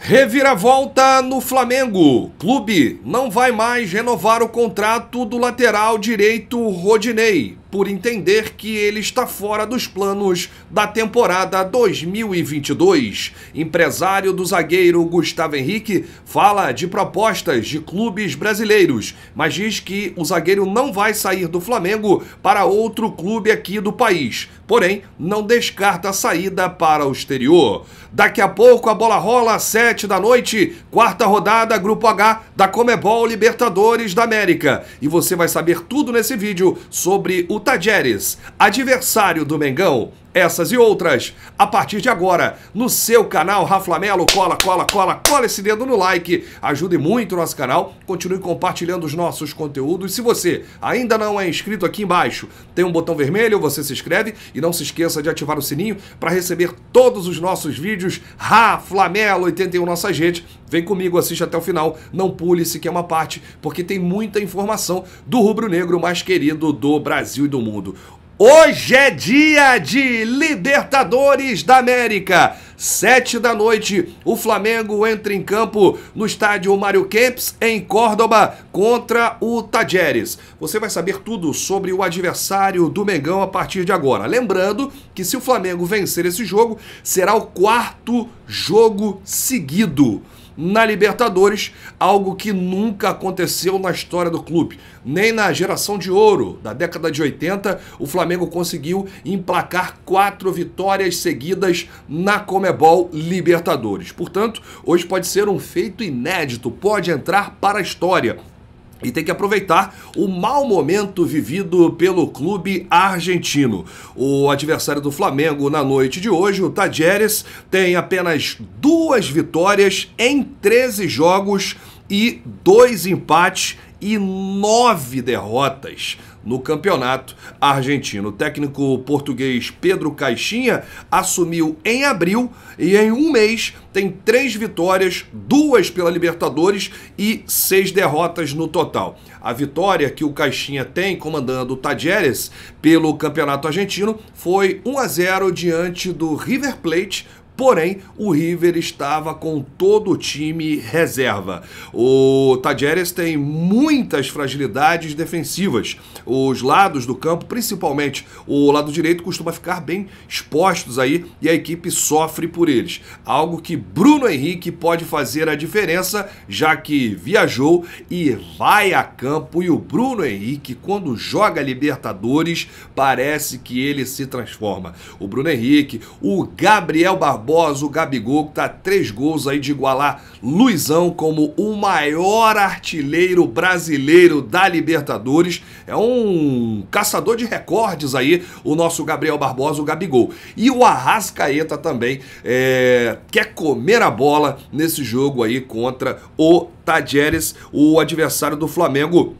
Reviravolta no Flamengo. Clube não vai mais renovar o contrato do lateral direito Rodinei por entender que ele está fora dos planos da temporada 2022. Empresário do zagueiro Gustavo Henrique fala de propostas de clubes brasileiros, mas diz que o zagueiro não vai sair do Flamengo para outro clube aqui do país. Porém, não descarta a saída para o exterior. Daqui a pouco a bola rola às 7 da noite, quarta rodada, Grupo H da Comebol Libertadores da América. E você vai saber tudo nesse vídeo sobre o Tajeres, adversário do Mengão, essas e outras, a partir de agora, no seu canal Raflamelo, cola, cola, cola, cola esse dedo no like, ajude muito o nosso canal, continue compartilhando os nossos conteúdos. Se você ainda não é inscrito aqui embaixo, tem um botão vermelho, você se inscreve e não se esqueça de ativar o sininho para receber todos os nossos vídeos Raflamelo 81 Nossa Gente. Vem comigo, assiste até o final, não pule se que é uma parte, porque tem muita informação do rubro-negro mais querido do Brasil e do mundo. Hoje é dia de Libertadores da América. Sete da noite, o Flamengo entra em campo no estádio Mário Kempes, em Córdoba, contra o Tajeres. Você vai saber tudo sobre o adversário do Mengão a partir de agora. Lembrando que se o Flamengo vencer esse jogo, será o quarto jogo seguido na Libertadores, algo que nunca aconteceu na história do clube. Nem na geração de ouro da década de 80, o Flamengo conseguiu emplacar quatro vitórias seguidas na Comebol Libertadores. Portanto, hoje pode ser um feito inédito, pode entrar para a história e tem que aproveitar o mau momento vivido pelo clube argentino. O adversário do Flamengo na noite de hoje, o Tajeres, tem apenas duas vitórias em 13 jogos e dois empates e nove derrotas no campeonato argentino. O técnico português Pedro Caixinha assumiu em abril e em um mês tem três vitórias, duas pela Libertadores e seis derrotas no total. A vitória que o Caixinha tem comandando o Tajeres pelo Campeonato Argentino foi 1 a 0 diante do River Plate Porém, o River estava com todo o time reserva. O Tajeres tem muitas fragilidades defensivas. Os lados do campo, principalmente o lado direito, costuma ficar bem expostos aí e a equipe sofre por eles. Algo que Bruno Henrique pode fazer a diferença, já que viajou e vai a campo. E o Bruno Henrique, quando joga Libertadores, parece que ele se transforma. O Bruno Henrique, o Gabriel Barbosa Barbosa, o Gabigol, que tá três gols aí de igualar Luizão como o maior artilheiro brasileiro da Libertadores. É um caçador de recordes aí, o nosso Gabriel Barbosa, o Gabigol. E o Arrascaeta também é, quer comer a bola nesse jogo aí contra o Tadjeres, o adversário do Flamengo.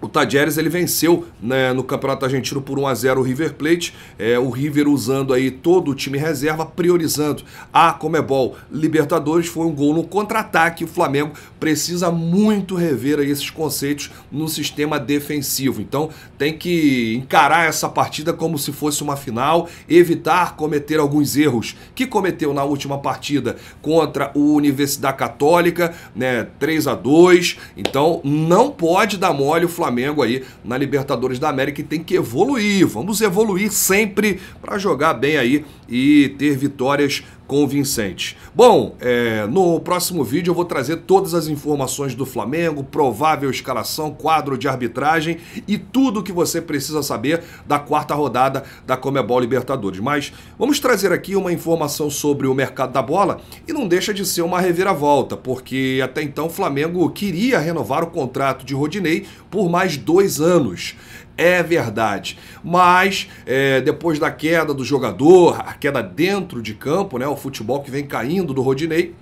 O Tadieres ele venceu né, no Campeonato Argentino por 1 a 0 o River Plate, é, o River usando aí todo o time reserva, priorizando a Comebol Libertadores, foi um gol no contra-ataque, o Flamengo precisa muito rever aí esses conceitos no sistema defensivo. Então, tem que encarar essa partida como se fosse uma final, evitar cometer alguns erros que cometeu na última partida contra o Universidade Católica, né, 3 a 2. Então, não pode dar mole o Flamengo Flamengo aí na Libertadores da América e tem que evoluir. Vamos evoluir sempre para jogar bem aí e ter vitórias convincente. Bom, é, no próximo vídeo eu vou trazer todas as informações do Flamengo, provável escalação, quadro de arbitragem e tudo o que você precisa saber da quarta rodada da Comebol Libertadores. Mas vamos trazer aqui uma informação sobre o mercado da bola e não deixa de ser uma reviravolta, porque até então o Flamengo queria renovar o contrato de Rodinei por mais dois anos. É verdade. Mas é, depois da queda do jogador, a queda dentro de campo, né, o futebol que vem caindo do Rodinei,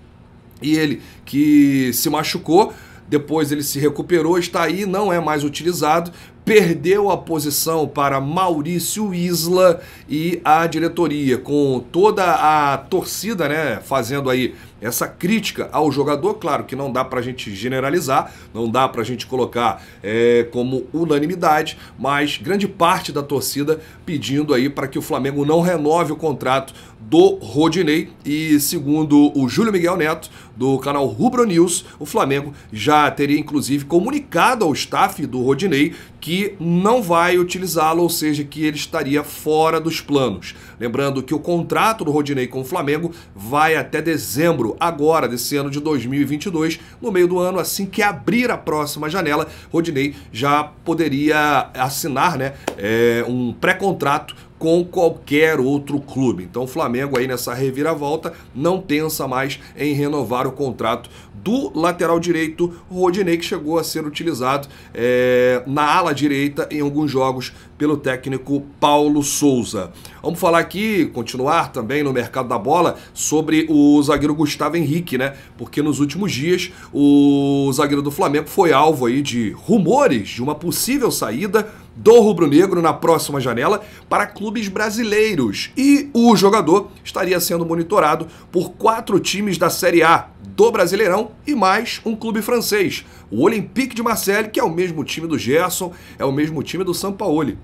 e ele que se machucou, depois ele se recuperou, está aí, não é mais utilizado, perdeu a posição para Maurício Isla e a diretoria, com toda a torcida, né, fazendo aí essa crítica ao jogador, claro que não dá para a gente generalizar, não dá para a gente colocar é, como unanimidade, mas grande parte da torcida pedindo aí para que o Flamengo não renove o contrato do Rodinei e segundo o Júlio Miguel Neto do canal Rubro News, o Flamengo já teria inclusive comunicado ao staff do Rodinei que não vai utilizá-lo, ou seja, que ele estaria fora dos planos. Lembrando que o contrato do Rodinei com o Flamengo vai até dezembro agora desse ano de 2022. No meio do ano, assim que abrir a próxima janela, Rodinei já poderia assinar né, é, um pré-contrato com qualquer outro clube. Então o Flamengo aí nessa reviravolta não pensa mais em renovar o contrato do lateral direito Rodinei, que chegou a ser utilizado é, na ala direita em alguns jogos pelo técnico Paulo Souza. Vamos falar aqui, continuar também no mercado da bola, sobre o zagueiro Gustavo Henrique, né? Porque nos últimos dias o zagueiro do Flamengo foi alvo aí de rumores de uma possível saída do rubro-negro na próxima janela para clubes brasileiros. E o jogador estaria sendo monitorado por quatro times da Série A do Brasileirão e mais um clube francês, o Olympique de Marseille, que é o mesmo time do Gerson, é o mesmo time do Sampaoli.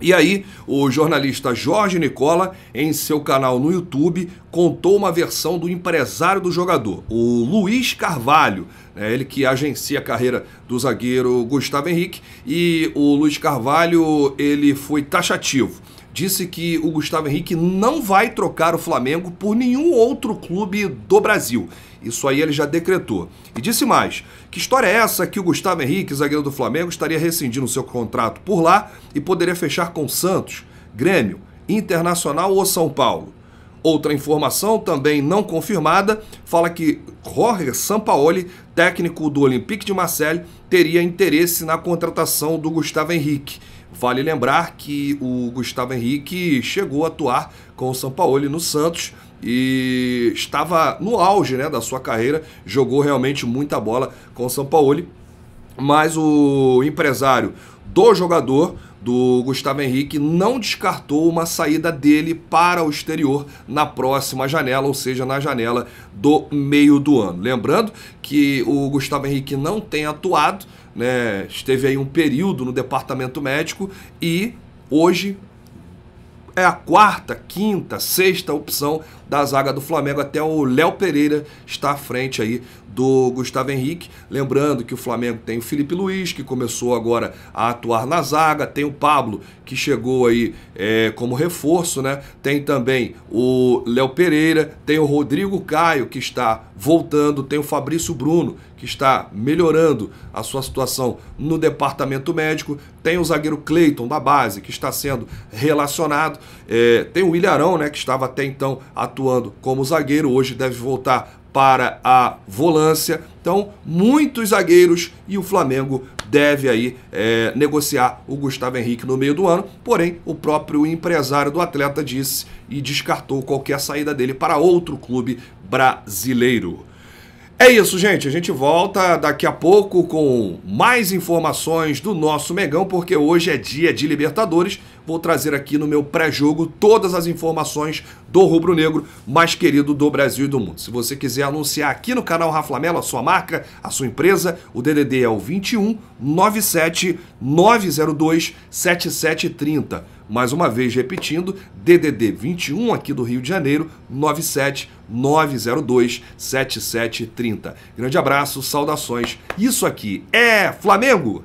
E aí, o jornalista Jorge Nicola, em seu canal no YouTube, contou uma versão do empresário do jogador, o Luiz Carvalho, né, ele que agencia a carreira do zagueiro Gustavo Henrique, e o Luiz Carvalho ele foi taxativo disse que o Gustavo Henrique não vai trocar o Flamengo por nenhum outro clube do Brasil. Isso aí ele já decretou. E disse mais: que história é essa que o Gustavo Henrique, zagueiro do Flamengo, estaria rescindindo seu contrato por lá e poderia fechar com Santos, Grêmio, Internacional ou São Paulo? Outra informação, também não confirmada, fala que Jorge Sampaoli, técnico do Olympique de Marseille, teria interesse na contratação do Gustavo Henrique. Vale lembrar que o Gustavo Henrique chegou a atuar com o Sampaoli no Santos e estava no auge né, da sua carreira, jogou realmente muita bola com o Sampaoli, mas o empresário do jogador do Gustavo Henrique não descartou uma saída dele para o exterior na próxima janela, ou seja, na janela do meio do ano. Lembrando que o Gustavo Henrique não tem atuado né, esteve aí um período no departamento médico e hoje é a quarta, quinta, sexta opção da zaga do Flamengo. Até o Léo Pereira está à frente aí do Gustavo Henrique. Lembrando que o Flamengo tem o Felipe Luiz, que começou agora a atuar na zaga, tem o Pablo, que chegou aí é, como reforço, né? Tem também o Léo Pereira, tem o Rodrigo Caio, que está voltando, tem o Fabrício Bruno, que está melhorando a sua situação no departamento médico, tem o zagueiro Cleiton da base, que está sendo relacionado, é, tem o Ilharão, né? Que estava até então atuando atuando como zagueiro, hoje deve voltar para a volância. Então, muitos zagueiros e o Flamengo deve aí é, negociar o Gustavo Henrique no meio do ano. Porém, o próprio empresário do atleta disse e descartou qualquer saída dele para outro clube brasileiro. É isso, gente. A gente volta daqui a pouco com mais informações do nosso Megão, porque hoje é dia de Libertadores. Vou trazer aqui no meu pré-jogo todas as informações do rubro-negro mais querido do Brasil e do mundo. Se você quiser anunciar aqui no canal Raflamelo a sua marca, a sua empresa, o DDD é o 21 97 902 7730. Mais uma vez repetindo, DDD 21 aqui do Rio de Janeiro, 97902 7730. Grande abraço, saudações. Isso aqui é Flamengo!